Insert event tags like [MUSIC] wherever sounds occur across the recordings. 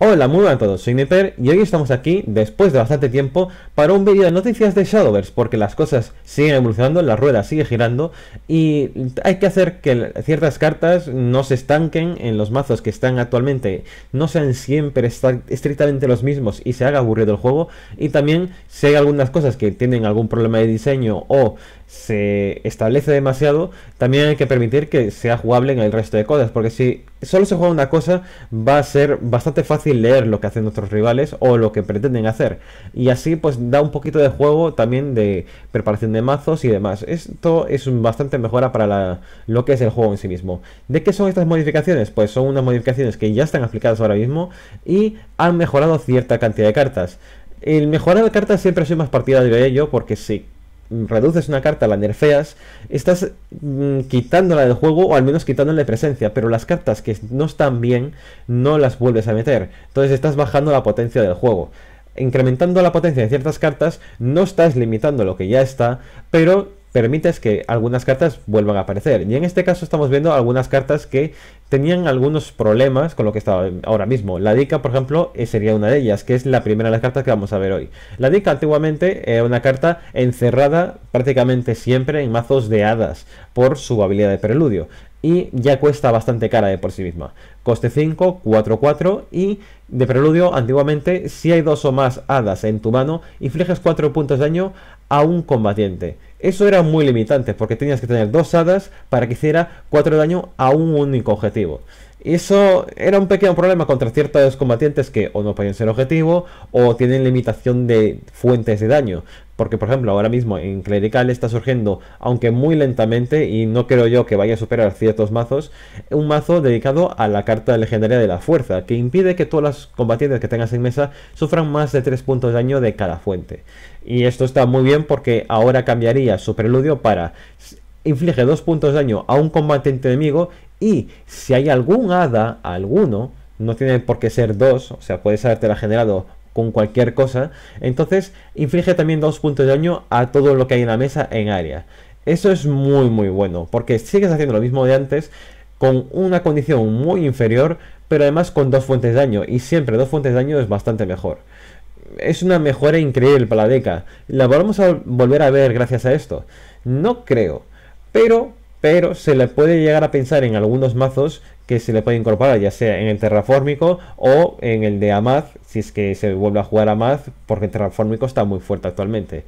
Hola, muy buenas a todos, soy Nether y hoy estamos aquí, después de bastante tiempo, para un vídeo de noticias de Shadowverse, porque las cosas siguen evolucionando, la rueda sigue girando y hay que hacer que ciertas cartas no se estanquen en los mazos que están actualmente, no sean siempre estrictamente los mismos y se haga aburrido el juego, y también si hay algunas cosas que tienen algún problema de diseño o se establece demasiado, también hay que permitir que sea jugable en el resto de cosas, porque si solo se juega una cosa, va a ser bastante fácil leer lo que hacen nuestros rivales o lo que pretenden hacer. Y así pues da un poquito de juego también de preparación de mazos y demás. Esto es bastante mejora para lo que es el juego en sí mismo. ¿De qué son estas modificaciones? Pues son unas modificaciones que ya están aplicadas ahora mismo y han mejorado cierta cantidad de cartas. El mejorar de cartas siempre soy más partidario de ello porque sí reduces una carta, la nerfeas, estás mm, quitándola del juego o al menos quitándole presencia, pero las cartas que no están bien no las vuelves a meter, entonces estás bajando la potencia del juego. Incrementando la potencia de ciertas cartas, no estás limitando lo que ya está, pero permites que algunas cartas vuelvan a aparecer. Y en este caso estamos viendo algunas cartas que tenían algunos problemas con lo que estaba ahora mismo. La Dica, por ejemplo, eh, sería una de ellas, que es la primera de las cartas que vamos a ver hoy. La Dica antiguamente era una carta encerrada prácticamente siempre en mazos de hadas por su habilidad de preludio y ya cuesta bastante cara de por sí misma. Coste 5, 4, 4 y de preludio, antiguamente, si hay dos o más hadas en tu mano, infliges 4 puntos de daño a un combatiente. Eso era muy limitante porque tenías que tener dos hadas para que hiciera 4 daño a un único objetivo. Eso era un pequeño problema contra ciertos combatientes que o no pueden ser objetivo o tienen limitación de fuentes de daño. Porque, por ejemplo, ahora mismo en Clerical está surgiendo, aunque muy lentamente, y no creo yo que vaya a superar ciertos mazos, un mazo dedicado a la carta legendaria de la fuerza, que impide que todas las combatientes que tengas en mesa sufran más de 3 puntos de daño de cada fuente. Y esto está muy bien porque ahora cambiaría su preludio para inflige 2 puntos de daño a un combatiente enemigo y si hay algún hada, alguno, no tiene por qué ser dos, o sea, puedes haberte la generado con cualquier cosa. Entonces inflige también dos puntos de daño a todo lo que hay en la mesa en área. Eso es muy muy bueno, porque sigues haciendo lo mismo de antes, con una condición muy inferior, pero además con dos fuentes de daño, y siempre dos fuentes de daño es bastante mejor. Es una mejora increíble para la deca. La vamos a volver a ver gracias a esto. No creo, pero pero se le puede llegar a pensar en algunos mazos que se le puede incorporar, ya sea en el terrafórmico o en el de Amaz, si es que se vuelve a jugar Amaz, porque el está muy fuerte actualmente.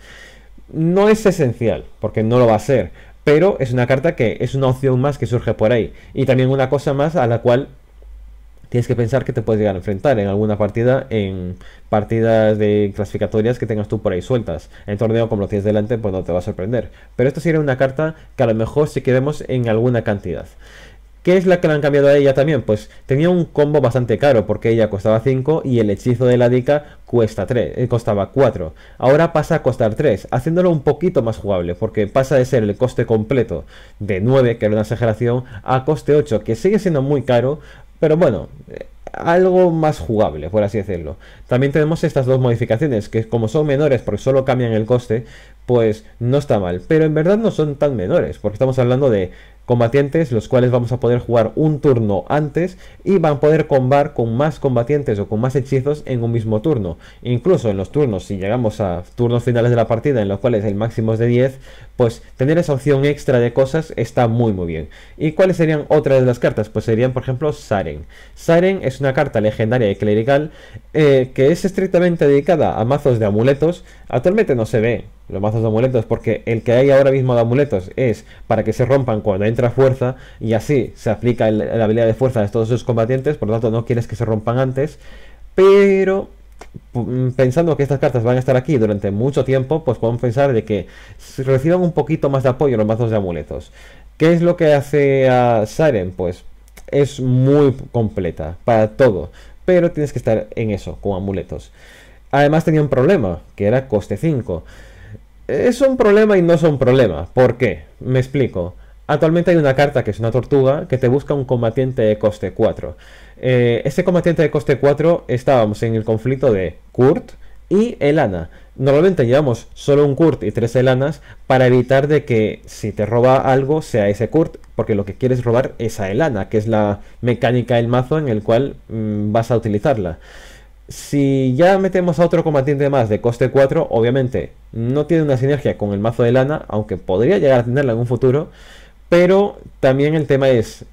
No es esencial, porque no lo va a ser, pero es una carta que es una opción más que surge por ahí. Y también una cosa más a la cual tienes que pensar que te puedes llegar a enfrentar en alguna partida, en partidas de clasificatorias que tengas tú por ahí sueltas. En torneo, como lo tienes delante, pues no te va a sorprender. Pero esto sería una carta que a lo mejor si queremos en alguna cantidad. ¿Qué es la que le han cambiado a ella también? Pues tenía un combo bastante caro, porque ella costaba 5 y el hechizo de la Dica cuesta 3, eh, costaba 4. Ahora pasa a costar 3, haciéndolo un poquito más jugable, porque pasa de ser el coste completo de 9, que era una exageración, a coste 8, que sigue siendo muy caro, pero bueno, eh, algo más jugable, por así decirlo. También tenemos estas dos modificaciones, que como son menores porque solo cambian el coste, pues no está mal. Pero en verdad no son tan menores, porque estamos hablando de combatientes, los cuales vamos a poder jugar un turno antes y van a poder combar con más combatientes o con más hechizos en un mismo turno. Incluso en los turnos, si llegamos a turnos finales de la partida en los cuales el máximo es de 10, pues tener esa opción extra de cosas está muy muy bien. ¿Y cuáles serían otras de las cartas? Pues serían por ejemplo Saren. Saren es una carta legendaria y clerical eh, que es estrictamente dedicada a mazos de amuletos. Actualmente no se ve los mazos de amuletos, porque el que hay ahora mismo de amuletos es para que se rompan cuando entra fuerza y así se aplica la habilidad de fuerza de todos sus combatientes, por lo tanto no quieres que se rompan antes, pero pensando que estas cartas van a estar aquí durante mucho tiempo, pues podemos pensar de que reciban un poquito más de apoyo los mazos de amuletos. ¿Qué es lo que hace a Siren? Pues es muy completa para todo, pero tienes que estar en eso, con amuletos. Además tenía un problema, que era coste 5 es un problema y no es un problema. ¿Por qué? Me explico. Actualmente hay una carta que es una tortuga que te busca un combatiente de coste 4. Eh, este combatiente de coste 4 estábamos en el conflicto de Kurt y Elana. Normalmente llevamos solo un Kurt y tres Elanas para evitar de que si te roba algo sea ese Kurt, porque lo que quieres robar es a Elana, que es la mecánica del mazo en el cual mm, vas a utilizarla. Si ya metemos a otro combatiente más de coste 4, obviamente no tiene una sinergia con el mazo de lana, aunque podría llegar a tenerla en un futuro. Pero también el tema es,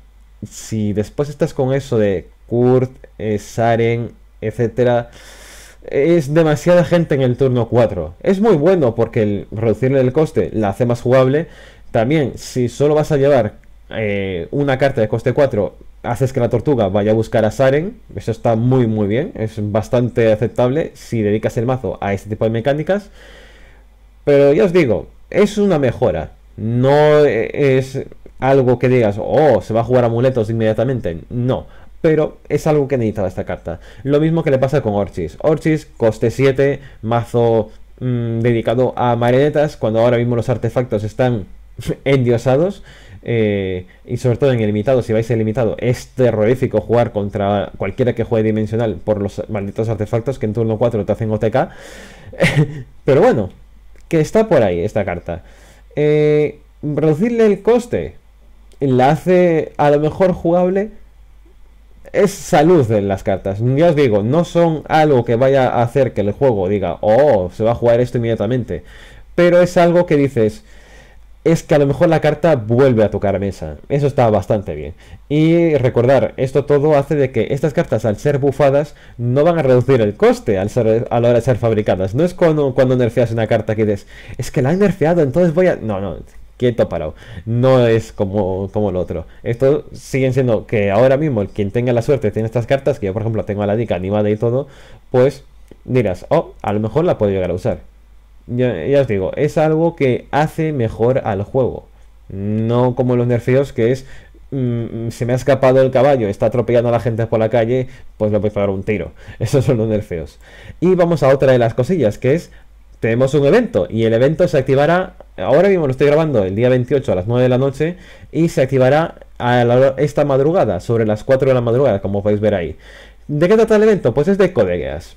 si después estás con eso de Kurt, eh, Saren, etc es demasiada gente en el turno 4. Es muy bueno porque el reducirle el coste la hace más jugable. También, si solo vas a llevar eh, una carta de coste 4 haces que la tortuga vaya a buscar a Saren. Eso está muy, muy bien. Es bastante aceptable si dedicas el mazo a este tipo de mecánicas. Pero ya os digo, es una mejora. No es algo que digas, oh, se va a jugar amuletos inmediatamente. No. Pero es algo que necesitaba esta carta. Lo mismo que le pasa con Orchis. Orchis, coste 7, mazo mm, dedicado a marionetas, cuando ahora mismo los artefactos están [LAUGHS] endiosados. Eh, y sobre todo en el limitado, si vais el limitado, es terrorífico jugar contra cualquiera que juegue dimensional por los malditos artefactos que en turno 4 te hacen OTK. [LAUGHS] Pero bueno, que está por ahí esta carta. Eh, reducirle el coste la hace a lo mejor jugable. Es salud en las cartas. Ya os digo, no son algo que vaya a hacer que el juego diga, oh, se va a jugar esto inmediatamente. Pero es algo que dices, es que a lo mejor la carta vuelve a tocar mesa. Eso está bastante bien. Y recordar, esto todo hace de que estas cartas al ser bufadas no van a reducir el coste al a la hora de ser fabricadas. No es cuando, cuando nerfeas una carta que dices, es que la he nerfeado, entonces voy a... No, no, quieto parado. No es como, como el otro. Esto sigue siendo que ahora mismo quien tenga la suerte tiene estas cartas, que yo por ejemplo tengo a la dica animada y todo, pues dirás, oh, a lo mejor la puedo llegar a usar ya, os digo, es algo que hace mejor al juego. No como los nerfeos que es mm, se me ha escapado el caballo, está atropellando a la gente por la calle, pues le a pagar un tiro. [LAUGHS] Esos son los nerfeos. Y vamos a otra de las cosillas, que es tenemos un evento y el evento se activará, ahora mismo lo estoy grabando el día 28 a las 9 de la noche y se activará a esta madrugada, sobre las 4 de la madrugada, como podéis ver ahí. ¿De qué trata el evento? Pues es de Codegas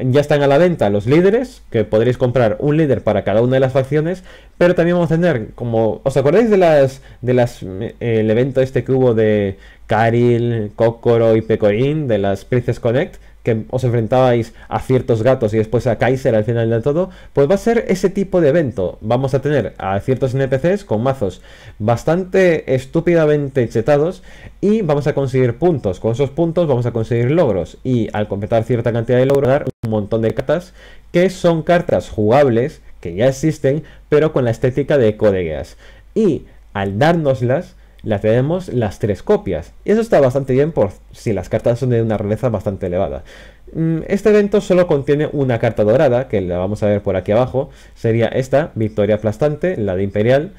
ya están a la venta los líderes, que podréis comprar un líder para cada una de las facciones, pero también vamos a tener, como, ¿os acordáis de las, de las, eh, el evento este que hubo de Karil, Kokoro y Pecorin, de las Princess Connect? que os enfrentabais a ciertos gatos y después a Kaiser al final de todo, pues va a ser ese tipo de evento. Vamos a tener a ciertos NPCs con mazos bastante estúpidamente chetados y vamos a conseguir puntos. Con esos puntos vamos a conseguir logros y al completar cierta cantidad de logros dar un montón de cartas que son cartas jugables que ya existen pero con la estética de codegas. Y al dárnoslas la tenemos las tres copias. Y eso está bastante bien por si las cartas son de una rareza bastante elevada. Mm, este evento solo contiene una carta dorada, que la vamos a ver por aquí abajo. Sería esta, Victoria Aplastante, la de Imperial.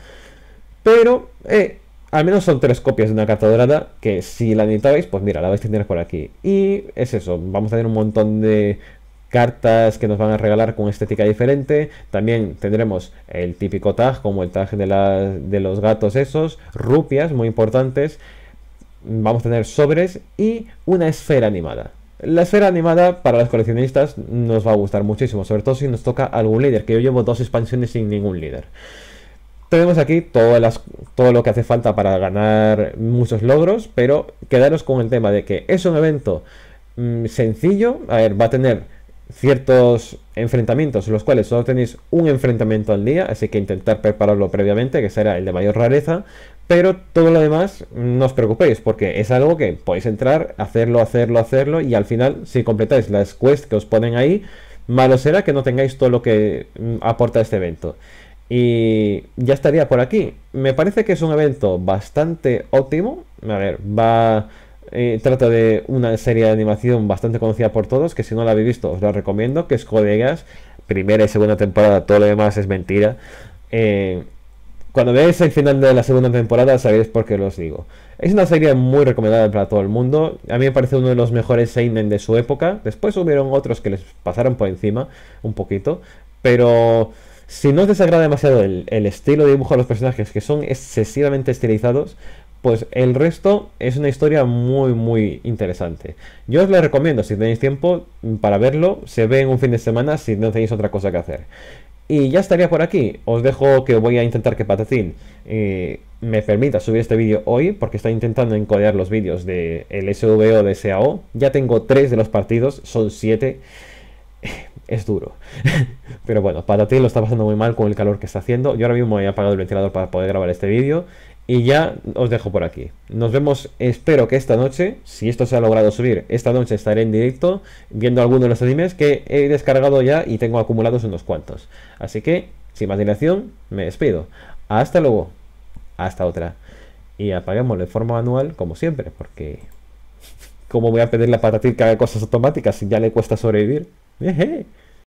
Pero eh, al menos son tres copias de una carta dorada, que si la necesitáis, pues mira, la vais a tener por aquí. Y es eso, vamos a tener un montón de cartas que nos van a regalar con estética diferente. También tendremos el típico tag, como el tag de, los gatos esos, rupias, muy importantes. Vamos a tener sobres y una esfera animada. La esfera animada para los coleccionistas nos va a gustar muchísimo, sobre todo si nos toca algún líder, que yo llevo dos expansiones sin ningún líder. Tenemos aquí las, todo lo que hace falta para ganar muchos logros, pero quedaros con el tema de que es un evento mm, sencillo. A ver, va a tener ciertos enfrentamientos en los cuales solo tenéis un enfrentamiento al día, así que intentar prepararlo previamente, que será el de mayor rareza, pero todo lo demás no os preocupéis, porque es algo que podéis entrar, hacerlo, hacerlo, hacerlo, y al final, si completáis las quests que os ponen ahí, malo será que no tengáis todo lo que mm, aporta este evento. Y ya estaría por aquí. Me parece que es un evento bastante óptimo. A ver, va eh, trata de una serie de animación bastante conocida por todos, que si no la habéis visto os la recomiendo, que es Codegas. primera y segunda temporada, todo lo demás es mentira. Eh, cuando veáis el final de la segunda temporada sabéis por qué los digo. Es una serie muy recomendada para todo el mundo, a mí me parece uno de los mejores seinen de su época, después hubieron otros que les pasaron por encima un poquito, pero si no os desagrada demasiado el, el estilo de dibujo de los personajes, que son excesivamente estilizados, pues el resto es una historia muy muy interesante. Yo os la recomiendo si tenéis tiempo mm, para verlo, se ve en un fin de semana si no tenéis otra cosa que hacer. Y ya estaría por aquí. Os dejo que voy a intentar que Patacín eh, me permita subir este vídeo hoy, porque está intentando encodear los vídeos del SVO de SAO. Ya tengo tres de los partidos, son siete. [LAUGHS] Es duro. [LAUGHS] Pero bueno, Patatín lo está pasando muy mal con el calor que está haciendo. Yo ahora mismo he apagado el ventilador para poder grabar este vídeo. Y ya os dejo por aquí. Nos vemos, espero que esta noche, si esto se ha logrado subir, esta noche estaré en directo viendo alguno de los animes que he descargado ya y tengo acumulados unos cuantos. Así que, sin más dilación, me despido. Hasta luego. Hasta otra. Y apaguémoslo de forma anual, como siempre, porque... [LAUGHS] ¿Cómo voy a pedir la patatilla que haga cosas automáticas si ya le cuesta sobrevivir? [LAUGHS] Jeje.